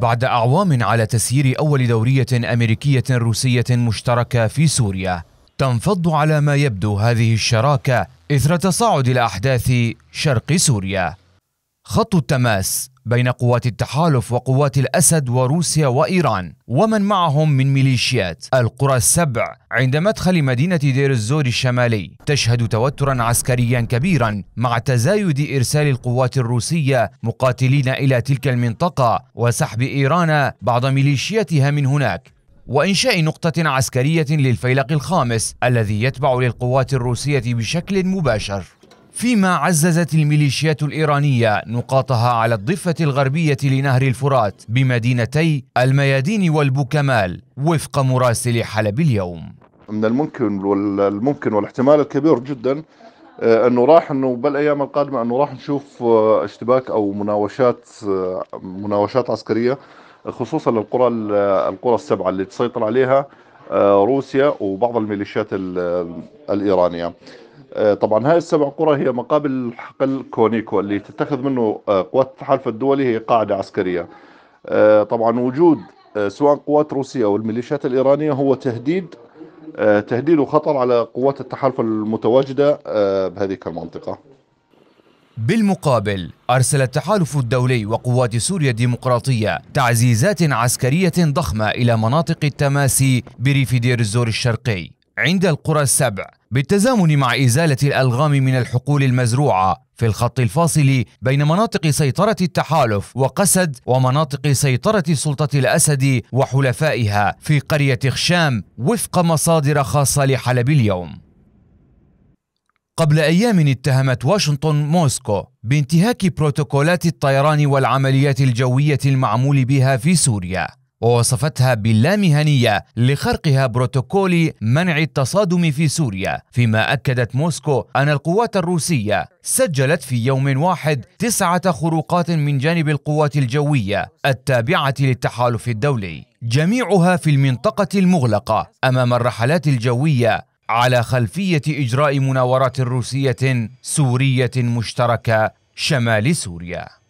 بعد أعوام على تسيير أول دورية أمريكية روسية مشتركة في سوريا تنفض على ما يبدو هذه الشراكة إثر تصاعد الأحداث شرق سوريا خط التماس بين قوات التحالف وقوات الأسد وروسيا وإيران ومن معهم من ميليشيات القرى السبع عند مدخل مدينة دير الزور الشمالي تشهد توترا عسكريا كبيرا مع تزايد إرسال القوات الروسية مقاتلين إلى تلك المنطقة وسحب إيران بعض ميليشياتها من هناك وإنشاء نقطة عسكرية للفيلق الخامس الذي يتبع للقوات الروسية بشكل مباشر فيما عززت الميليشيات الإيرانية نقاطها على الضفة الغربية لنهر الفرات بمدينتي الميادين والبوكمال وفق مراسل حلب اليوم من الممكن والممكن والاحتمال الكبير جدا آه، انه راح انه بالايام القادمه انه راح نشوف آه، اشتباك او مناوشات آه، مناوشات عسكريه خصوصا للقرى القرى السبعه اللي تسيطر عليها روسيا وبعض الميليشيات الايرانيه آه، طبعا هاي السبع قرى هي مقابل حقل كونيكو اللي تتخذ منه آه، قوات التحالف الدولي هي قاعدة عسكرية آه، طبعا وجود سواء قوات روسية أو الميليشيات الإيرانية هو تهديد تهديد وخطر على قوات التحالف المتواجدة بهذه المنطقة بالمقابل أرسل التحالف الدولي وقوات سوريا الديمقراطية تعزيزات عسكرية ضخمة إلى مناطق التماسي بريف دير الزور الشرقي عند القرى السبع بالتزامن مع إزالة الألغام من الحقول المزروعة في الخط الفاصل بين مناطق سيطرة التحالف وقسد ومناطق سيطرة سلطة الأسد وحلفائها في قرية خشام وفق مصادر خاصة لحلب اليوم قبل أيام اتهمت واشنطن موسكو بانتهاك بروتوكولات الطيران والعمليات الجوية المعمول بها في سوريا ووصفتها باللامهنية لخرقها بروتوكول منع التصادم في سوريا فيما أكدت موسكو أن القوات الروسية سجلت في يوم واحد تسعة خروقات من جانب القوات الجوية التابعة للتحالف الدولي جميعها في المنطقة المغلقة أمام الرحلات الجوية على خلفية إجراء مناورات روسية سورية مشتركة شمال سوريا